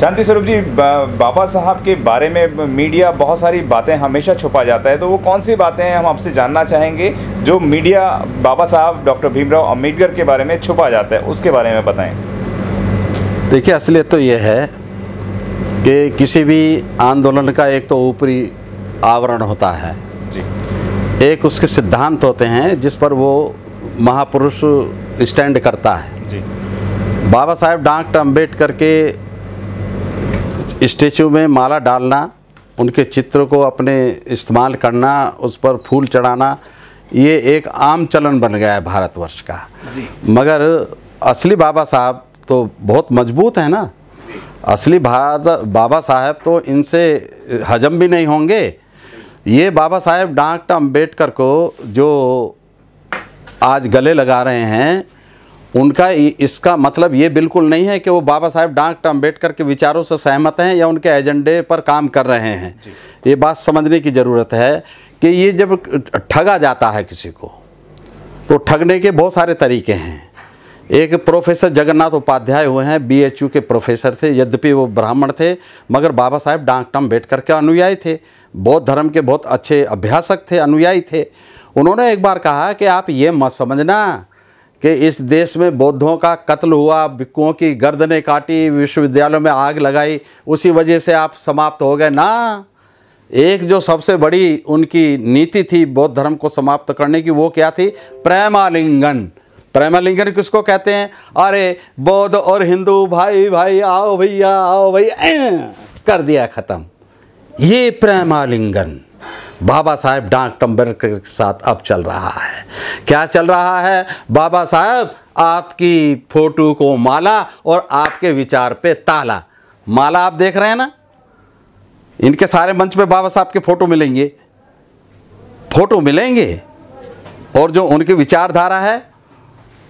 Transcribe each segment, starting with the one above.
शांति स्वरूप जी बाबा साहब के बारे में मीडिया बहुत सारी बातें हमेशा छुपा जाता है तो वो कौन सी बातें हैं हम आपसे जानना चाहेंगे जो मीडिया बाबा साहब डॉक्टर भीमराव अम्बेडकर के बारे में छुपा जाता है उसके बारे में बताएं देखिए असलियत तो ये है कि किसी भी आंदोलन का एक तो ऊपरी आवरण होता है जी एक उसके सिद्धांत होते हैं जिस पर वो महापुरुष स्टैंड करता है जी बाबा साहेब डॉक्टर अम्बेडकर के स्टेचू में माला डालना उनके चित्र को अपने इस्तेमाल करना उस पर फूल चढ़ाना ये एक आम चलन बन गया है भारतवर्ष का मगर असली बाबा साहब तो बहुत मजबूत है ना असली भारत बाबा साहब तो इनसे हजम भी नहीं होंगे ये बाबा साहेब डॉक्टर अम्बेडकर को जो आज गले लगा रहे हैं उनका इसका मतलब ये बिल्कुल नहीं है कि वो बाबा साहेब डॉक्टर अम्बेडकर के विचारों से सहमत हैं या उनके एजेंडे पर काम कर रहे हैं ये बात समझने की ज़रूरत है कि ये जब ठगा जाता है किसी को तो ठगने के बहुत सारे तरीके हैं एक प्रोफेसर जगन्नाथ उपाध्याय हुए हैं बीएचयू के प्रोफेसर थे यद्यपि वो ब्राह्मण थे मगर बाबा साहेब डॉक्टर अम्बेडकर के अनुयायी थे बौद्ध धर्म के बहुत अच्छे अभ्यासक थे अनुयायी थे उन्होंने एक बार कहा कि आप ये मत समझना कि इस देश में बौद्धों का कत्ल हुआ बिक्कुओं की गर्दनें काटी विश्वविद्यालयों में आग लगाई उसी वजह से आप समाप्त हो गए ना एक जो सबसे बड़ी उनकी नीति थी बौद्ध धर्म को समाप्त करने की वो क्या थी प्रेमालिंगन प्रेमालिंगन किसको कहते हैं अरे बौद्ध और हिंदू भाई भाई आओ भैया आओ भैया कर दिया ख़त्म ये प्रेमालिंगन बाबा साहेब डाक अम्बेडकर के साथ अब चल रहा है क्या चल रहा है बाबा साहब आपकी फ़ोटो को माला और आपके विचार पे ताला माला आप देख रहे हैं ना इनके सारे मंच पे बाबा साहब के फ़ोटो मिलेंगे फ़ोटो मिलेंगे और जो उनकी विचारधारा है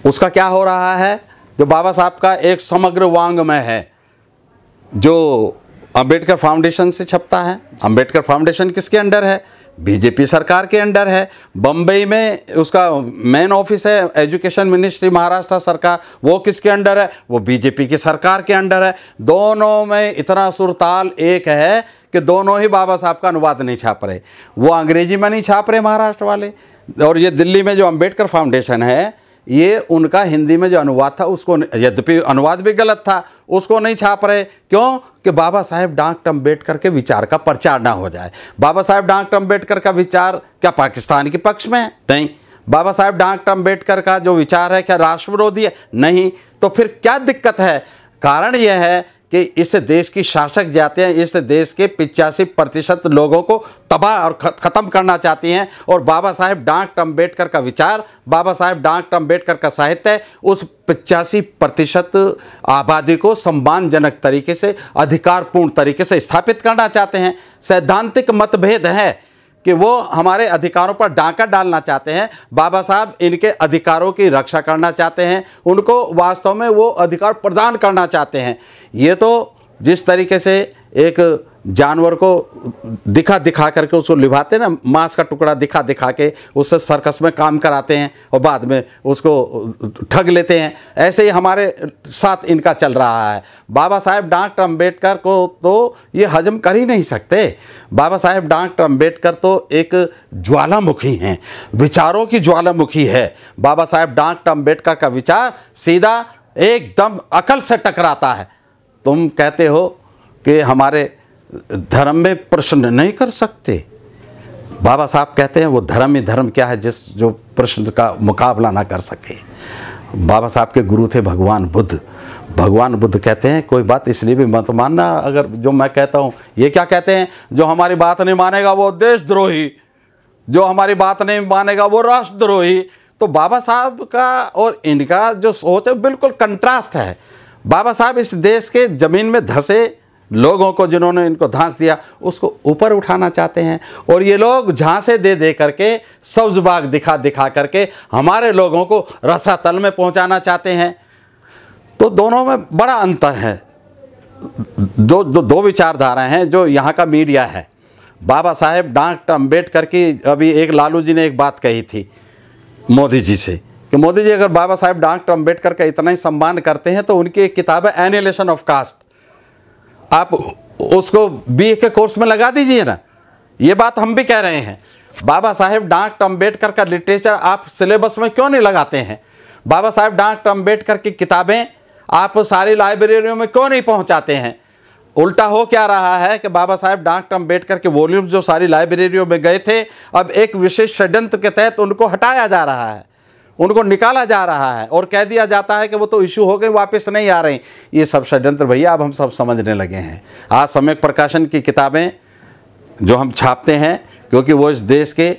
उसका क्या हो रहा है जो बाबा साहब का एक समग्र वांग में है जो अंबेडकर फाउंडेशन से छपता है अंबेडकर फाउंडेशन किसके अंडर है बीजेपी सरकार के अंडर है बम्बई में उसका मेन ऑफिस है एजुकेशन मिनिस्ट्री महाराष्ट्र सरकार वो किसके अंडर है वो बीजेपी की सरकार के अंडर है दोनों में इतना सुरताल एक है कि दोनों ही बाबा साहब का अनुवाद नहीं छाप रहे वो अंग्रेजी में नहीं छाप रहे महाराष्ट्र वाले और ये दिल्ली में जो अम्बेडकर फाउंडेशन है ये उनका हिंदी में जो अनुवाद था उसको यद्यपि अनुवाद भी गलत था उसको नहीं छाप रहे क्यों कि बाबा साहेब डांक अम्बेडकर के विचार का प्रचार ना हो जाए बाबा साहेब डांक अम्बेडकर का विचार क्या पाकिस्तान के पक्ष में है नहीं बाबा साहेब डांक अम्बेडकर का जो विचार है क्या राष्ट्र विरोधी है नहीं तो फिर क्या दिक्कत है कारण यह है कि इस देश की शासक जाते हैं इस देश के पिचासी प्रतिशत लोगों को तबाह और ख़त्म करना चाहती हैं और बाबा साहेब डॉक्टर अम्बेडकर का विचार बाबा साहेब डॉक्टर अम्बेडकर का साहित्य उस पिचासी प्रतिशत आबादी को सम्मानजनक तरीके से अधिकारपूर्ण तरीके से स्थापित करना चाहते हैं सैद्धांतिक मतभेद है कि वो हमारे अधिकारों पर डांका डालना चाहते हैं बाबा साहब इनके अधिकारों की रक्षा करना चाहते हैं उनको वास्तव में वो अधिकार प्रदान करना चाहते हैं ये तो जिस तरीके से एक जानवर को दिखा दिखा करके उसको लिभाते ना मांस का टुकड़ा दिखा दिखा के उससे सर्कस में काम कराते हैं और बाद में उसको ठग लेते हैं ऐसे ही हमारे साथ इनका चल रहा है बाबा साहेब डॉक्टर अम्बेडकर को तो ये हजम कर ही नहीं सकते बाबा साहेब डॉक्टर अम्बेडकर तो एक ज्वालामुखी हैं विचारों की ज्वालामुखी है बाबा साहेब डॉक्टर अम्बेडकर का विचार सीधा एकदम अकल से टकराता है तुम कहते हो कि हमारे धर्म में प्रश्न नहीं कर सकते बाबा साहब कहते हैं वो धर्म ही धर्म क्या है जिस जो प्रश्न का मुकाबला ना कर सके बाबा साहब के गुरु थे भगवान बुद्ध भगवान बुद्ध कहते हैं कोई बात इसलिए भी मत मानना अगर जो मैं कहता हूँ ये क्या कहते हैं जो हमारी बात नहीं मानेगा वो देशद्रोही जो हमारी बात नहीं मानेगा वो राष्ट्रद्रोही तो बाबा साहब का और इनका जो सोच है बिल्कुल कंट्रास्ट है बाबा साहब इस देश के ज़मीन में धंसे लोगों को जिन्होंने इनको धांस दिया उसको ऊपर उठाना चाहते हैं और ये लोग झांसे दे दे करके सब्ज बाग दिखा दिखा करके हमारे लोगों को रसातल में पहुंचाना चाहते हैं तो दोनों में बड़ा अंतर है दो दो, दो विचारधाराएं हैं जो यहाँ का मीडिया है बाबा साहेब डॉक्टर अम्बेडकर की अभी एक लालू जी ने एक बात कही थी मोदी जी से कि मोदी जी अगर बाबा साहेब डॉक्टर अम्बेडकर का इतना ही सम्मान करते हैं तो उनकी एक किताब है एनिलेशन ऑफ कास्ट आप उसको बी के कोर्स में लगा दीजिए ना ये बात हम भी कह रहे हैं बाबा साहेब डॉक्टर अम्बेडकर का लिटरेचर आप सिलेबस में क्यों नहीं लगाते हैं बाबा साहेब डॉक्टर अम्बेडकर की किताबें आप सारी लाइब्रेरियों में क्यों नहीं पहुंचाते हैं उल्टा हो क्या रहा है कि बाबा साहेब डॉक्टर अम्बेडकर के वॉल्यूम जो सारी लाइब्रेरियों में गए थे अब एक विशेष षड्यंत्र के तहत उनको हटाया जा रहा है उनको निकाला जा रहा है और कह दिया जाता है कि वो तो इशू हो गए वापस नहीं आ रहे ये सब षड्यंत्र भैया अब हम सब समझने लगे हैं आज सम्यक प्रकाशन की किताबें जो हम छापते हैं क्योंकि वो इस देश के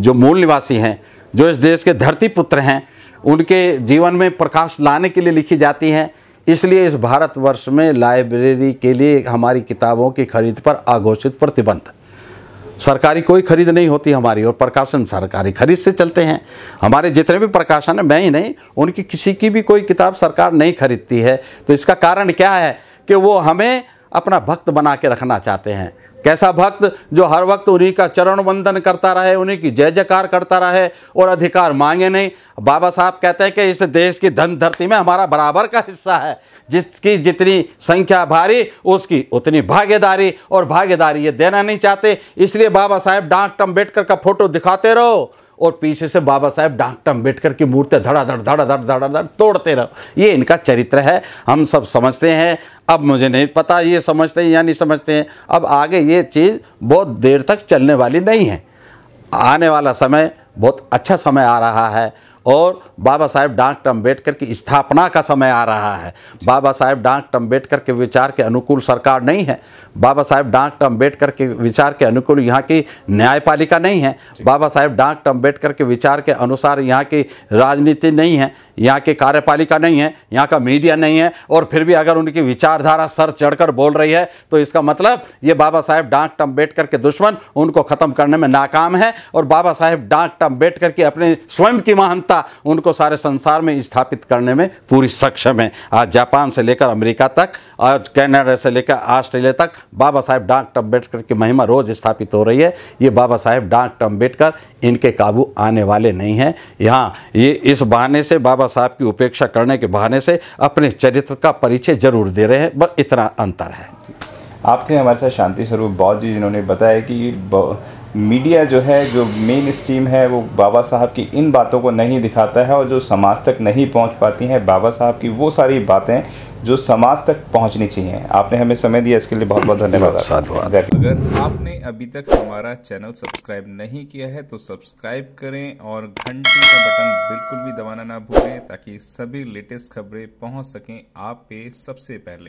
जो मूल निवासी हैं जो इस देश के धरती पुत्र हैं उनके जीवन में प्रकाश लाने के लिए लिखी जाती हैं इसलिए इस भारतवर्ष में लाइब्रेरी के लिए हमारी किताबों की खरीद पर आघोषित प्रतिबंध सरकारी कोई खरीद नहीं होती हमारी और प्रकाशन सरकारी खरीद से चलते हैं हमारे जितने भी प्रकाशन है मैं ही नहीं उनकी किसी की भी कोई किताब सरकार नहीं खरीदती है तो इसका कारण क्या है कि वो हमें अपना भक्त बना के रखना चाहते हैं कैसा भक्त जो हर वक्त उन्हीं का चरण वंदन करता रहे उन्हीं की जय जयकार करता रहे और अधिकार मांगे नहीं बाबा साहब कहते हैं कि इस देश की धन धरती में हमारा बराबर का हिस्सा है जिसकी जितनी संख्या भारी उसकी उतनी भागीदारी और भागीदारी ये देना नहीं चाहते इसलिए बाबा साहेब डॉक्टर अम्बेडकर का फोटो दिखाते रहो और पीछे से बाबा साहेब डॉक्टर अम्बेडकर की मूर्ति धड़ाधड़ धड़ाधड़ धड़ाधड़ तोड़ते रहो ये इनका चरित्र है हम सब समझते हैं अब मुझे नहीं पता ये समझते हैं या नहीं समझते हैं अब आगे ये चीज़ बहुत देर तक चलने वाली नहीं है आने वाला समय बहुत अच्छा समय आ रहा है और बाबा साहेब डॉक्टर अम्बेडकर की स्थापना का समय आ रहा है बाबा साहेब डॉक्टर अम्बेडकर के विचार के अनुकूल सरकार नहीं है बाबा साहेब डॉक्टर अम्बेडकर के विचार के अनुकूल यहाँ की न्यायपालिका नहीं है बाबा साहेब डॉक्टर अम्बेडकर के विचार के अनुसार यहाँ की राजनीति नहीं है यहाँ के कार्यपालिका नहीं है यहाँ का मीडिया नहीं है और फिर भी अगर उनकी विचारधारा सर चढ़कर बोल रही है तो इसका मतलब ये बाबा साहेब डांक अम्बेडकर के दुश्मन उनको ख़त्म करने में नाकाम है और बाबा साहेब डांक अम्बेडकर की अपने स्वयं की महानता उनको सारे संसार में स्थापित करने में पूरी सक्षम है आज जापान से लेकर अमेरिका तक आज कैनेडा से लेकर ऑस्ट्रेलिया तक बाबा साहेब डांक अम्बेडकर की महिमा रोज़ स्थापित हो रही है ये बाबा साहेब डांक अम्बेडकर इनके काबू आने वाले नहीं हैं यहाँ ये इस बहाने से बाबा साहब की उपेक्षा करने के बहाने से अपने चरित्र का परिचय जरूर दे रहे हैं बस इतना अंतर है आप थे हमारे साथ शांति स्वरूप बौद्ध जी जिन्होंने बताया कि मीडिया जो है जो मेन स्ट्रीम है वो बाबा साहब की इन बातों को नहीं दिखाता है और जो समाज तक नहीं पहुंच पाती हैं बाबा साहब की वो सारी बातें जो समाज तक पहुंचनी चाहिए आपने हमें समय दिया इसके लिए बहुत बहुत धन्यवाद अगर आपने अभी तक हमारा चैनल सब्सक्राइब नहीं किया है तो सब्सक्राइब करें और घंटी का बटन बिल्कुल भी दबाना ना भूलें ताकि सभी लेटेस्ट खबरें पहुंच सकें आप पे सबसे पहले